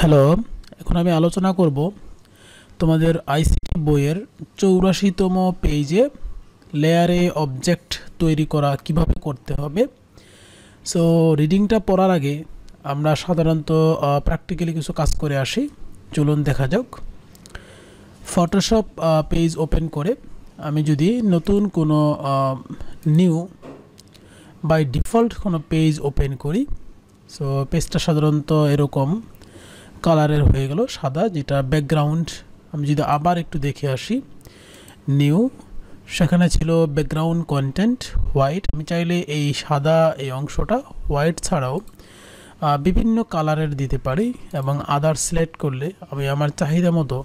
hello এখন আমি আলোচনা করব তোমাদের আইসিটি বইয়ের চৌরাশিতম পেজে লেয়ারে অবজেক্ট তৈরি করা কিভাবে করতে হবে সো রিডিংটা পড়ার আগে আমরা সাধারণত প্র্যাকটিক্যালি কিছু কাজ করে আসি চলুন দেখা যাক ফটোশপ পেজ ওপেন করে আমি যদি নতুন কোনো নিউ বাই ডিফল্ট কোনো পেজ ওপেন করি সো পেজটা সাধারণত এরকম কালারের হয়ে গেল সাদা যেটা ব্যাকগ্রাউন্ড আমি যদি আবার একটু দেখে আসি নিউ সেখানে ছিল ব্যাকগ্রাউন্ড কন্টেন্ট হোয়াইট আমি চাইলে এই সাদা এই অংশটা হোয়াইট ছাড়াও বিভিন্ন কালারের দিতে পারি এবং আদার সিলেক্ট করলে আমি আমার চাহিদা মতো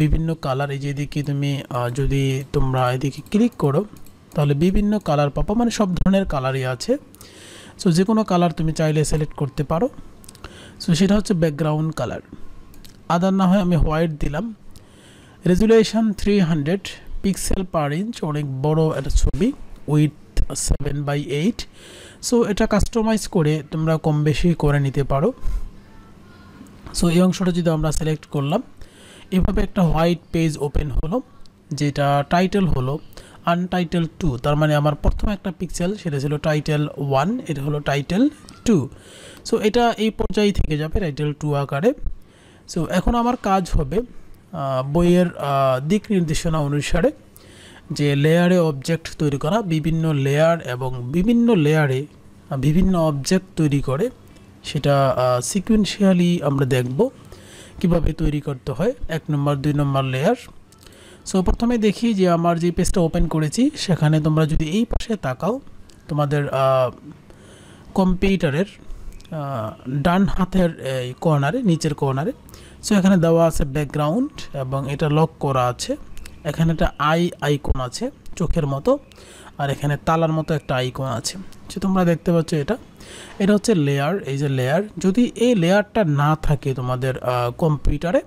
বিভিন্ন কালার এই যেদিকে তুমি যদি তোমরা এদিকে ক্লিক করো তাহলে বিভিন্ন কালার পাবো মানে সব ধরনের কালারই আছে সো যে কোনো কালার তুমি চাইলে সিলেক্ট করতে পারো সো সেটা হচ্ছে ব্যাকগ্রাউন্ড কালার আদার না হয় আমি হোয়াইট দিলাম resolution three hundred pixel per inch অনেক বড়ো একটা ছবি with seven by eight so এটা কাস্টমাইজ করে তোমরা কম বেশি করে নিতে পারো সো এই অংশটা যদি আমরা সিলেক্ট করলাম এভাবে একটা হোয়াইট পেজ ওপেন হলো যেটা টাইটেল হলো আনটাইটেল টু তার মানে আমার প্রথম একটা পিক্সেল সেটা ছিল টাইটেল ওয়ান এটা হলো টাইটেল টু সো এটা এই পর্যায়ে থেকে যাবে রাইটেল টু আকারে সো এখন আমার কাজ হবে বইয়ের দিক নির্দেশনা অনুসারে যে লেয়ারে অবজেক্ট তৈরি করা বিভিন্ন লেয়ার এবং বিভিন্ন লেয়ারে বিভিন্ন অবজেক্ট তৈরি করে সেটা সিকুয়েন্সিয়ালি আমরা দেখব কিভাবে তৈরি করতে হয় এক নম্বর দুই নম্বর লেয়ার সো প্রথমে দেখি যে আমার যে পেজটা ওপেন করেছি সেখানে তোমরা যদি এই পাশে তাকাও তোমাদের কম্পিউটারের ডান হাতের এই কর্নারে নিচের কর্নারে সো এখানে দেওয়া আছে ব্যাকগ্রাউন্ড এবং এটা লক করা আছে এখানে একটা আই আইকন আছে চোখের মতো আর এখানে তালার মতো একটা আইকন আছে সে তোমরা দেখতে পাচ্ছ এটা এটা হচ্ছে লেয়ার এই যে লেয়ার যদি এই লেয়ারটা না থাকে তোমাদের কম্পিউটারে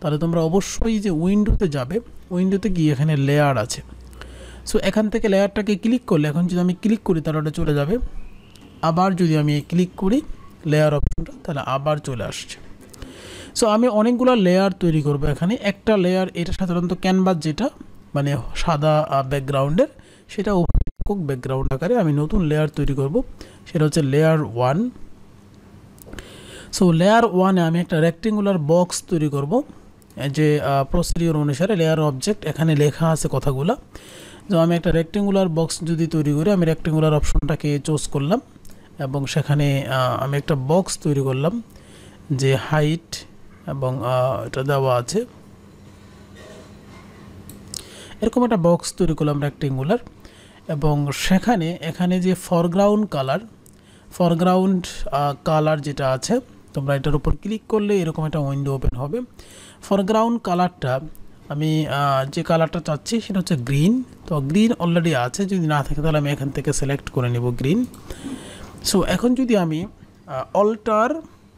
তাহলে তোমরা অবশ্যই যে উইন্ডোতে যাবে উইন্ডোতে গিয়ে এখানে লেয়ার আছে সো এখান থেকে লেয়ারটাকে ক্লিক করলে এখন যদি আমি ক্লিক করি তাহলে ওটা চলে যাবে আবার যদি আমি ক্লিক করি লেয়ার অপশনটা তাহলে আবার চলে আসছে সো আমি অনেকগুলো লেয়ার তৈরি করব এখানে একটা লেয়ার এটা সাধারণত ক্যানভাস যেটা মানে সাদা ব্যাকগ্রাউন্ডের সেটা একক ব্যাকগ্রাউন্ড আকারে আমি নতুন লেয়ার তৈরি করব সেটা হচ্ছে লেয়ার ওয়ান সো লেয়ার ওয়ানে আমি একটা রেক্টেঙ্গুলার বক্স তৈরি করব যে প্রসিডিওর অনুসারে লেয়ার অবজেক্ট এখানে লেখা আছে কথাগুলো তো আমি একটা রেক্টেঙ্গুলার বক্স যদি তৈরি করি আমি রেক্টেঙ্গুলার অপশনটাকে চুজ করলাম এবং সেখানে আমি একটা বক্স তৈরি করলাম যে হাইট এবং এটা দেওয়া আছে এরকম একটা বক্স তৈরি করলাম রেক্টেঙ্গুলার এবং সেখানে এখানে যে ফরগ্রাউন্ড কালার ফরগ্রাউন্ড কালার যেটা আছে তোমরা এটার উপর ক্লিক করলে এরকম একটা উইন্ডো ওপেন হবে ফরগ্রাউন্ড কালারটা আমি যে কালারটা চাচ্ছি সেটা হচ্ছে গ্রিন তো গ্রিন অলরেডি আছে যদি না থাকে তাহলে আমি এখান থেকে সিলেক্ট করে নেব গ্রিন সো এখন যদি আমি অল্টার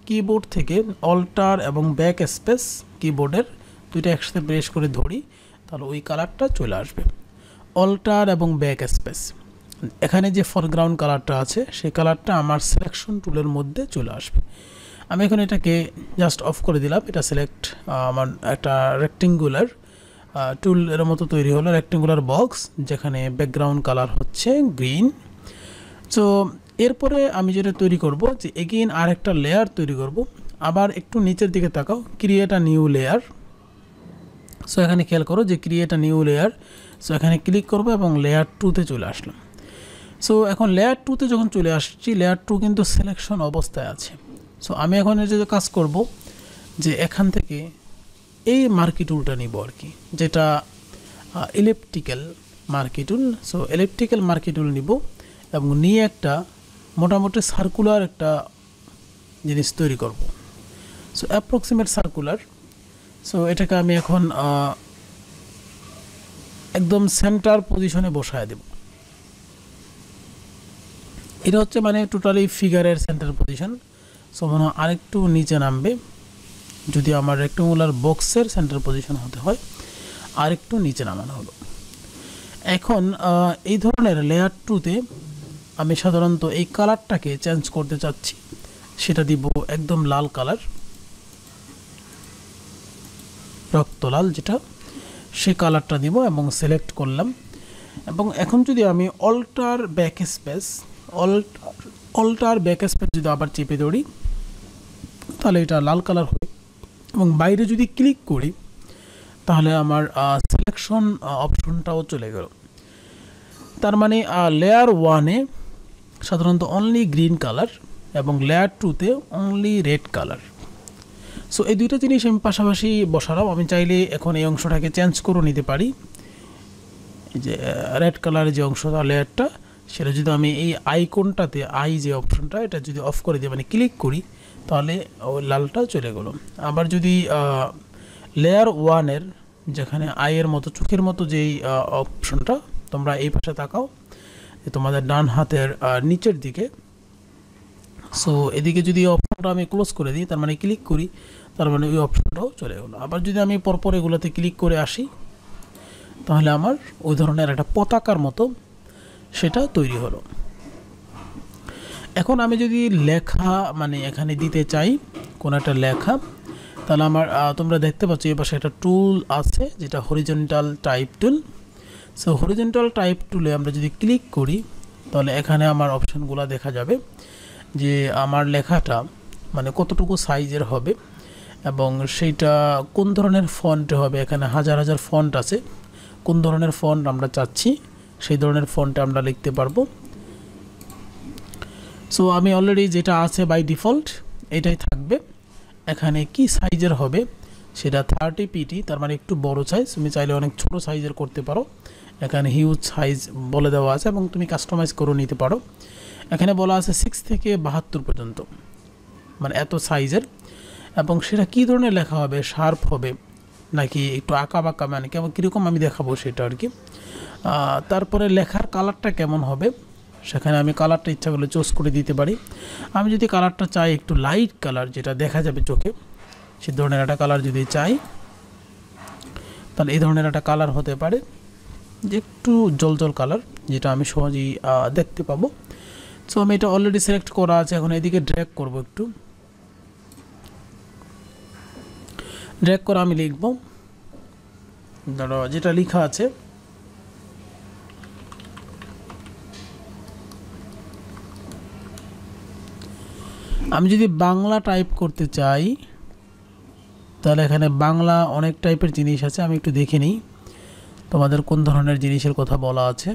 কিবোর্ড থেকে অল্টার এবং ব্যাক স্পেস কিবোর্ডের দুইটা একসাথে প্রেস করে ধরি তাহলে ওই কালারটা চলে আসবে অল্টার এবং ব্যাক স্পেস এখানে যে ফরগ্রাউন্ড কালারটা আছে সেই কালারটা আমার সিলেকশন টুলের মধ্যে চলে আসবে আমি এখন এটাকে জাস্ট অফ করে দিলাম এটা সিলেক্ট আমার একটা রেক্টেঙ্গুলার টুল এর মতো তৈরি হলো রেক্টেঙ্গুলার বক্স যেখানে ব্যাকগ্রাউন্ড কালার হচ্ছে গ্রিন সো এরপরে আমি যেটা তৈরি করব যে এগেইন আর একটা লেয়ার তৈরি করব আবার একটু নিচের দিকে তাকাও create a new layer so এখানে খেয়াল করো যে create a new layer so এখানে ক্লিক করব এবং লেয়ার টুতে চলে আসলাম সো এখন লেয়ার টুতে যখন চলে আসছি লেয়ার টু কিন্তু সিলেকশন অবস্থায় আছে সো আমি এখন যে কাজ করব যে এখান থেকে এই মার্কি টুলটা নিব আর কি যেটা electrical marquee tool so electrical marquee tool নিব এবং নিয়ে একটা মোটামুটি সার্কুলার একটা জিনিস তৈরি করব সো অ্যাপ্রক্সিমেট সার্কুলার সো এটাকে আমি এখন একদম সেন্টার পজিশনে বসায় দেব এটা হচ্ছে মানে টোটালি ফিগারের সেন্টার পজিশন সো মনে হয় আরেকটু নিচে নামবে যদি আমার রেক্টেঙ্গুলার বক্সের সেন্টার পজিশন হতে হয় আরেকটু নিচে নামানো হলো এখন এই ধরনের লেয়ার টুতে আমি সাধারণত এই কালারটাকে চেঞ্জ করতে চাচ্ছি সেটা দিব একদম লাল কালার রক্ত লাল যেটা সে কালারটা দিব এবং সিলেক্ট করলাম এবং এখন যদি আমি alter back space alter back space যদি আবার চেপে ধরি তাহলে এটা লাল কালার হবে এবং বাইরে যদি ক্লিক করি তাহলে আমার সিলেকশন অপশনটাও চলে গেল তার মানে লেয়ার ওয়ানে সাধারণত অনলি গ্রিন কালার এবং লেয়ার টুতে অনলি রেড কালার সো এই দুইটা জিনিস আমি পাশাপাশি বসালাম আমি চাইলে এখন এই অংশটাকে চেঞ্জ করে নিতে পারি যে রেড কালারের যে অংশটা লেয়ারটা সেটা যদি আমি এই আইকনটাতে আই যে অপশনটা এটা যদি অফ করে দিই মানে ক্লিক করি তাহলে ওই লালটা চলে গেল আবার যদি লেয়ার ওয়ানের যেখানে আয়ের মতো চোখের মতো যেই অপশনটা তোমরা এই পাশে তাকাও তোমাদের ডান হাতের নিচের দিকে সো এদিকে যদি অপশনটা আমি ক্লোজ করে দিই তার মানে ক্লিক করি তার মানে ওই অপশনটাও চলে গেলো আবার যদি আমি পরপর এগুলোতে ক্লিক করে আসি তাহলে আমার ওই ধরনের একটা পতাকার মতো সেটা তৈরি হলো এখন আমি যদি লেখা মানে এখানে দিতে চাই কোনো একটা লেখা তাহলে আমার তোমরা দেখতে পাচ্ছ এ পাশে একটা টুল আছে যেটা horizontal type tool so horizontal type টুলে আমরা যদি ক্লিক করি তাহলে এখানে আমার অপশানগুলো দেখা যাবে যে আমার লেখাটা মানে কতটুকু সাইজের হবে এবং সেইটা কোন ধরনের ফন্ট হবে এখানে হাজার হাজার ফন্ট আছে কোন ধরনের ফন্ট আমরা চাচ্ছি সেই ধরনের ফন্টে আমরা লিখতে পারবো সো আমি অলরেডি যেটা আছে বাই ডিফল্ট এটাই থাকবে এখানে কি সাইজের হবে সেটা থার্টি পিটি তার মানে একটু বড় সাইজ তুমি চাইলে অনেক ছোট সাইজের করতে পারো এখানে হিউজ সাইজ বলে দেওয়া আছে এবং তুমি কাস্টমাইজ করে নিতে পারো এখানে বলা আছে সিক্স থেকে বাহাত্তর পর্যন্ত মানে এত সাইজের এবং সেটা কী ধরনের লেখা হবে শার্প হবে নাকি একটু আঁকা বাঁকা মানে কেমন কীরকম আমি দেখাবো সেটা আর কি তারপরে লেখার কালারটা কেমন হবে সেখানে আমি কালারটা ইচ্ছা করলে চুজ করে দিতে পারি আমি যদি কালারটা চাই একটু লাইট কালার যেটা দেখা যাবে চোখে সে ধরনের একটা কালার যদি চাই তাহলে এই ধরনের একটা কালার হতে পারে যে একটু জল জল কালার যেটা আমি সহজেই দেখতে পাবো সো আমি এটা অলরেডি সিলেক্ট করা আছে এখন এদিকে ড্র্যাগ করব একটু ড্র্যাগ করে আমি লিখব ধরো যেটা লেখা আছে আমি যদি বাংলা টাইপ করতে চাই তাহলে এখানে বাংলা অনেক টাইপের জিনিস আছে আমি একটু দেখে নিই তোমাদের কোন ধরনের জিনিসের কথা বলা আছে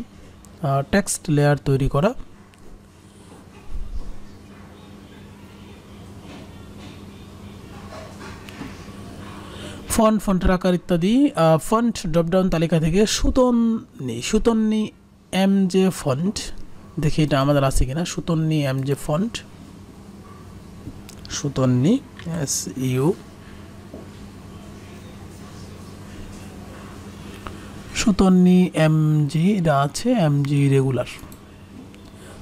টেক্সট লেয়ার তৈরি করা ফন্ট ফন্টের আকার ইত্যাদি ফন্ট ড্রপডাউন তালিকা থেকে Sutonny Sutonny M J font দেখি এটা আমাদের আছে কিনা Sutonny M J font Sutonny S U তন্নি এমজি এটা আছে এমজি রেগুলার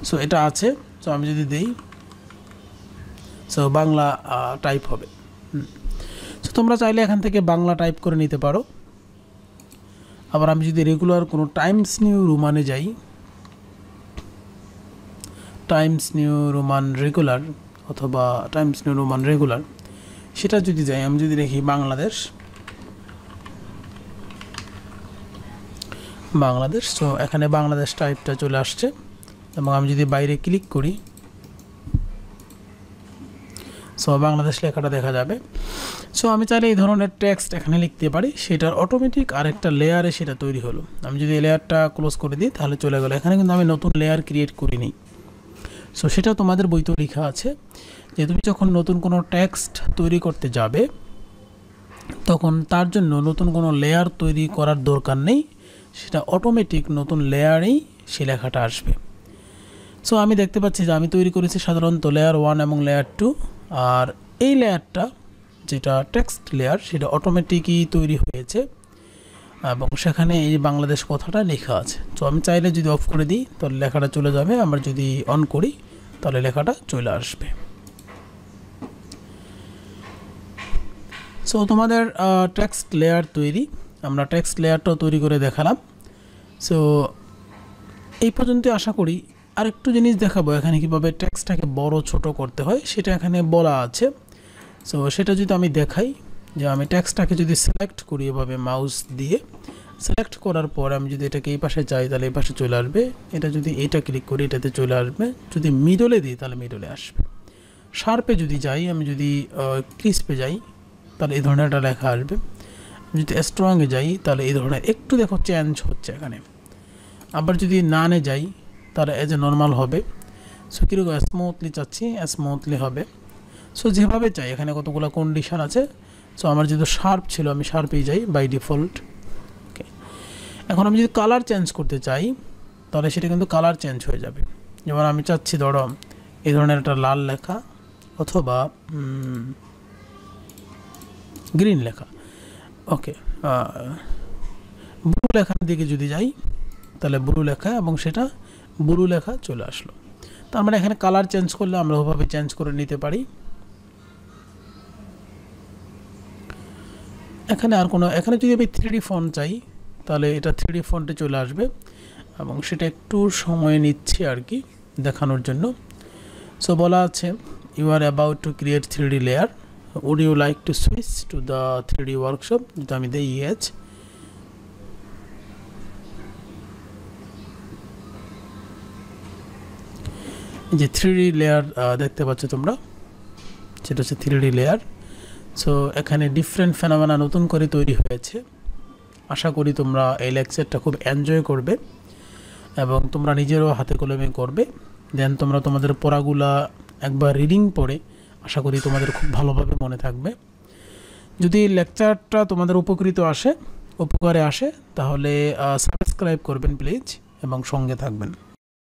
সো এটা আছে সো আমি যদি দেই সো বাংলা টাইপ হবে সো তোমরা চাইলে এখান থেকে বাংলা টাইপ করে নিতে পারো আবার আমি যদি রেগুলার কোনো টাইমস নিউ রোমানে যাই টাইমস নিউ রোমান রেগুলার অথবা টাইমস নিউ রোমান রেগুলার সেটা যদি যাই আমি যদি দেখি বাংলাদেশ বাংলাদেশ সো এখানে বাংলাদেশ টাইপটা চলে আসছে এবং আমি যদি বাইরে ক্লিক করি সো বাংলাদেশ লেখাটা দেখা যাবে সো আমি চাইলে এই ধরনের টেক্সট এখানে লিখতে পারি সেটার অটোমেটিক আরেকটা লেয়ারে সেটা তৈরি হলো আমি যদি লেয়ারটা ক্লোজ করে দিই তাহলে চলে গেলো এখানে কিন্তু আমি নতুন লেয়ার ক্রিয়েট করিনি সো সেটা তোমাদের বইতেও লেখা আছে যে তুমি যখন নতুন কোনো টেক্সট তৈরি করতে যাবে তখন তার জন্য নতুন কোনো লেয়ার তৈরি করার দরকার নেই সেটা অটোমেটিক নতুন লেয়ারেই সে লেখাটা আসবে সো আমি দেখতে পাচ্ছি যে আমি তৈরি করেছি সাধারণত লেয়ার ওয়ান এবং লেয়ার টু আর এই লেয়ারটা যেটা টেক্সট লেয়ার সেটা অটোমেটিকই তৈরি হয়েছে এবং সেখানে এই বাংলাদেশ কথাটা লেখা আছে তো আমি চাইলে যদি অফ করে দিই তাহলে লেখাটা চলে যাবে আমরা যদি অন করি তাহলে লেখাটা চলে আসবে সো তোমাদের টেক্সট লেয়ার তৈরি আমরা টেক্সট লেয়ারটাও তৈরি করে দেখালাম সো এই পর্যন্ত আশা করি আরেকটু জিনিস দেখাবো এখানে কীভাবে টেক্সটটাকে বড় ছোট করতে হয় সেটা এখানে বলা আছে সো সেটা যদি আমি দেখাই যে আমি টেক্সটটাকে যদি সিলেক্ট করি এভাবে মাউস দিয়ে সিলেক্ট করার পর আমি যদি এটাকে এই পাশে যাই তাহলে এই পাশে চলে আসবে এটা যদি এটা ক্লিক করি এটাতে চলে আসবে যদি মিডলে দিই তাহলে মিডলে আসবে শার্পে যদি যাই আমি যদি ক্রিসপে যাই তাহলে এই ধরনের একটা লেখা আসবে যদি স্ট্রংয়ে যাই তাহলে এই ধরনের একটু দেখো চেঞ্জ হচ্ছে এখানে আবার যদি নানে যাই তাহলে এজ এ নর্মাল হবে সো কীরকম স্মুথলি চাচ্ছি স্মুথলি হবে সো যেভাবে চাই এখানে কতগুলো কন্ডিশন আছে সো আমার যেহেতু শার্প ছিল আমি শার্পেই যাই বাই ডিফল্ট ওকে এখন আমি যদি কালার চেঞ্জ করতে চাই তাহলে সেটা কিন্তু কালার চেঞ্জ হয়ে যাবে যেমন আমি চাচ্ছি ধরো এই ধরনের একটা লাল লেখা অথবা গ্রিন লেখা ওকে বুরু লেখার দিকে যদি যাই তাহলে বুরু লেখা এবং সেটা বুরু লেখা চলে আসলো তো আমরা মানে এখানে কালার চেঞ্জ করলে আমরা ওভাবে চেঞ্জ করে নিতে পারি এখানে আর কোনো এখানে যদি আমি থ্রিডি ফোন চাই তাহলে এটা থ্রিডি ফোনটা চলে আসবে এবং সেটা একটু সময় নিচ্ছে আর কি দেখানোর জন্য সো বলা আছে you are about to create three D layer would you like to switch to the 3d workshop যেটা আমি দেই ইয়েছ যে থ্রি লেয়ার দেখতে পাচ্ছ তোমরা সেটা হচ্ছে থ্রি লেয়ার সো এখানে ডিফারেন্ট ফেনামেনা নতুন করে তৈরি হয়েছে আশা করি তোমরা এই লেকচারটা খুব এনজয় করবে এবং তোমরা নিজেরও হাতে কলমে করবে দেন তোমরা তোমাদের পড়াগুলা একবার রিডিং পড়ে আশা করি তোমাদের খুব ভালোভাবে মনে থাকবে যদি লেকচারটা তোমাদের উপকৃত আসে উপকারে আসে তাহলে সাবস্ক্রাইব করবেন প্লিজ এবং সঙ্গে থাকবেন